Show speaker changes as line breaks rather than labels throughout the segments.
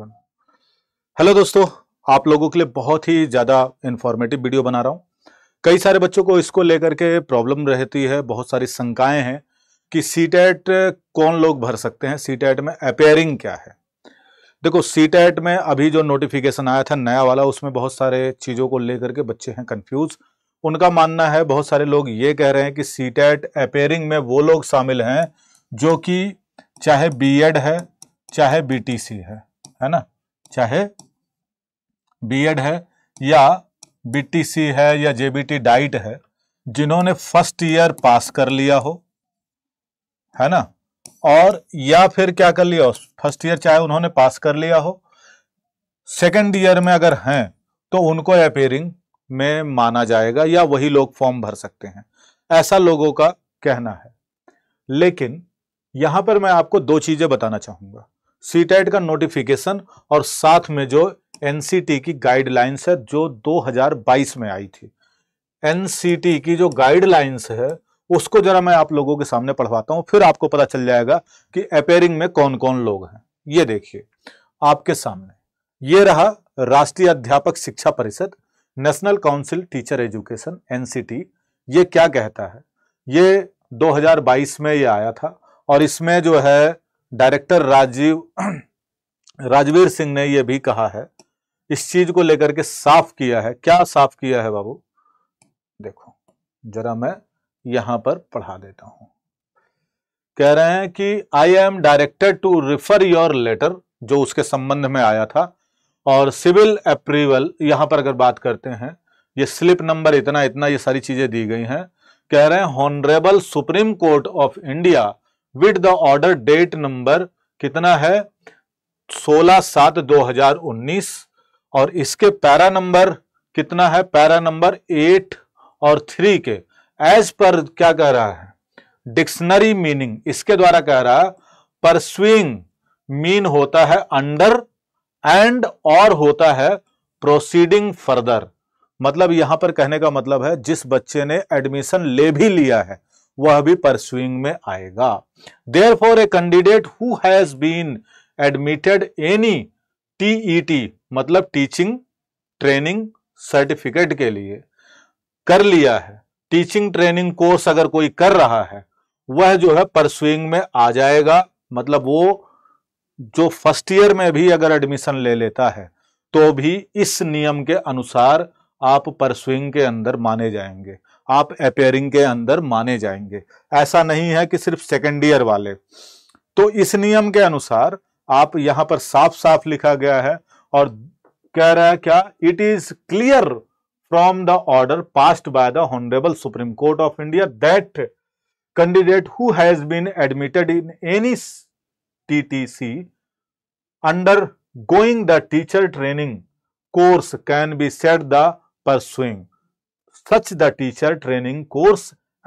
करना हेलो दोस्तों आप लोगों के लिए बहुत ही ज़्यादा इन्फॉर्मेटिव वीडियो बना रहा हूँ कई सारे बच्चों को इसको लेकर के प्रॉब्लम रहती है बहुत सारी शंकाएं हैं कि सी कौन लोग भर सकते हैं सी में अपेयरिंग क्या है देखो सी में अभी जो नोटिफिकेशन आया था नया वाला उसमें बहुत सारे चीज़ों को लेकर के बच्चे हैं कन्फ्यूज़ उनका मानना है बहुत सारे लोग ये कह रहे हैं कि सी टैट अपेयरिंग में वो लोग शामिल हैं जो कि चाहे बीएड है चाहे बीटीसी है है ना चाहे बीएड है या बीटीसी है या जेबीटी डाइट है जिन्होंने फर्स्ट ईयर पास कर लिया हो है ना और या फिर क्या कर लिया हो फर्स्ट ईयर चाहे उन्होंने पास कर लिया हो सेकेंड ईयर में अगर हैं तो उनको अपेयरिंग में माना जाएगा या वही लोग फॉर्म भर सकते हैं ऐसा लोगों का कहना है लेकिन यहां पर मैं आपको दो चीजें बताना चाहूंगा सीटेट का नोटिफिकेशन और साथ में जो एनसीटी की गाइडलाइंस है जो 2022 में आई थी एनसीटी की जो गाइडलाइंस है उसको जरा मैं आप लोगों के सामने पढ़वाता हूं फिर आपको पता चल जाएगा कि अपेयरिंग में कौन कौन लोग हैं ये देखिए आपके सामने ये रहा राष्ट्रीय अध्यापक शिक्षा परिषद national council teacher education NCT ये क्या कहता है ये 2022 में ये आया था और इसमें जो है डायरेक्टर राजीव राजवीर सिंह ने यह भी कहा है इस चीज को लेकर के साफ किया है क्या साफ किया है बाबू देखो जरा मैं यहां पर पढ़ा देता हूं कह रहे हैं कि I am directed to refer your letter जो उसके संबंध में आया था और सिविल अप्रूवल यहां पर अगर बात करते हैं ये स्लिप नंबर इतना इतना ये सारी चीजें दी गई हैं कह रहे हैं honourable Supreme Court of India with the order date number कितना है 16 सात 2019 और इसके पैरा नंबर कितना है पैरा नंबर एट और थ्री के एज पर क्या कह रहा है डिक्शनरी मीनिंग इसके द्वारा कह रहा है परसुइंग मीन होता है अंडर एंड और होता है प्रोसीडिंग फर्दर मतलब यहां पर कहने का मतलब है जिस बच्चे ने एडमिशन ले भी लिया है वह भी परसुइंग में आएगा there for a candidate who has been admitted any TET मतलब टीचिंग ट्रेनिंग सर्टिफिकेट के लिए कर लिया है टीचिंग ट्रेनिंग कोर्स अगर कोई कर रहा है वह जो है परसुइंग में आ जाएगा मतलब वो जो फर्स्ट ईयर में भी अगर एडमिशन ले लेता है तो भी इस नियम के अनुसार आप परस्विंग के अंदर माने जाएंगे आप अपेयरिंग के अंदर माने जाएंगे ऐसा नहीं है कि सिर्फ सेकेंड ईयर वाले तो इस नियम के अनुसार आप यहां पर साफ साफ लिखा गया है और कह रहा है क्या it is clear from the order passed by the honourable Supreme Court of India that candidate who has been admitted in any TTC undergoing the teacher training course can be set the pursuing such the teacher training course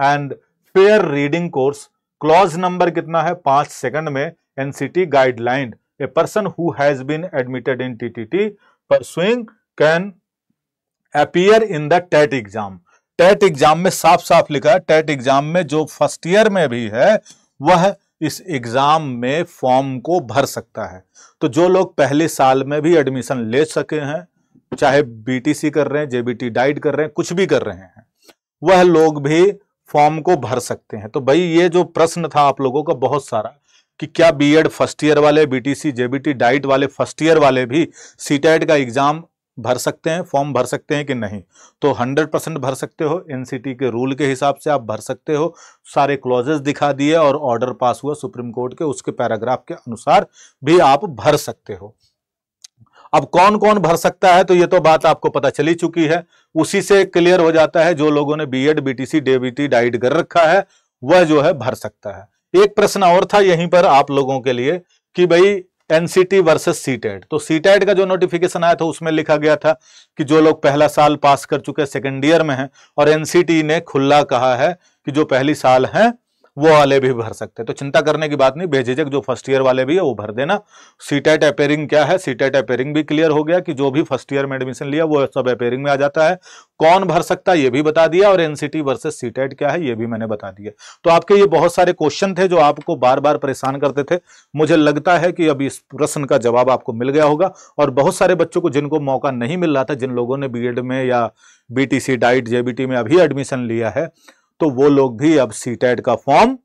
and fair reading course clause number कितना है पांच second में NCT guideline a person who has been admitted in TTT pursuing can appear in the TET exam TET exam में साफ साफ लिखा है TET exam e में जो फर्स्ट ईयर में भी है वह इस एग्जाम में फॉर्म को भर सकता है तो जो लोग पहले साल में भी एडमिशन ले सके हैं चाहे बीटीसी कर रहे हैं जेबीटी डाइट कर रहे हैं कुछ भी कर रहे हैं वह लोग भी फॉर्म को भर सकते हैं तो भाई ये जो प्रश्न था आप लोगों का बहुत सारा कि क्या बीएड फर्स्ट ईयर वाले बीटीसी जेबीटी डाइट वाले फर्स्ट ईयर वाले भी सीटेट का एग्जाम भर सकते हैं फॉर्म भर सकते हैं कि नहीं तो 100 परसेंट भर सकते हो एनसीटी के रूल के हिसाब से आप भर सकते हो सारे क्लॉजेस दिखा दिए और ऑर्डर पास हुआ सुप्रीम कोर्ट के उसके पैराग्राफ के अनुसार भी आप भर सकते हो अब कौन कौन भर सकता है तो ये तो बात आपको पता चली चुकी है उसी से क्लियर हो जाता है जो लोगों ने B Ed B T C डेबीटी डाइट कर रखा है वह जो है भर सकता है एक प्रश्न और था यहीं पर आप लोगों के लिए कि भाई एनसीटी वर्सेस सीटेट तो सीटेट का जो नोटिफिकेशन आया था उसमें लिखा गया था कि जो लोग पहला साल पास कर चुके सेकेंड ईयर में है और एनसीटी ने खुला कहा है कि जो पहली साल है वो वाले भी भर सकते हैं तो चिंता करने की बात नहीं बेझिझक जो फर्स्ट ईयर वाले भी है वो भर देना सीटेट अपेयरिंग क्या है सीटेट अपेयरिंग भी क्लियर हो गया कि जो भी फर्स्ट ईयर में एडमिशन लिया वो सब अपेयरिंग में आ जाता है कौन भर सकता है ये भी बता दिया और एनसीटी वर्सेस सीटेट क्या है ये भी मैंने बता दिया तो आपके ये बहुत सारे क्वेश्चन थे जो आपको बार बार परेशान करते थे मुझे लगता है कि अब इस प्रश्न का जवाब आपको मिल गया होगा और बहुत सारे बच्चों को जिनको मौका नहीं मिल रहा था जिन लोगों ने बी में या बी टी डाइट जेबीटी में अभी एडमिशन लिया है तो वो लोग भी अब सी का फॉर्म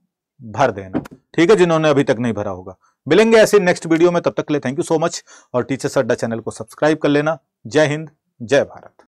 भर देना ठीक है जिन्होंने अभी तक नहीं भरा होगा मिलेंगे ऐसे नेक्स्ट वीडियो में तब तक के लिए थैंक यू सो मच और टीचर्स अड्डा चैनल को सब्सक्राइब कर लेना जय हिंद जय भारत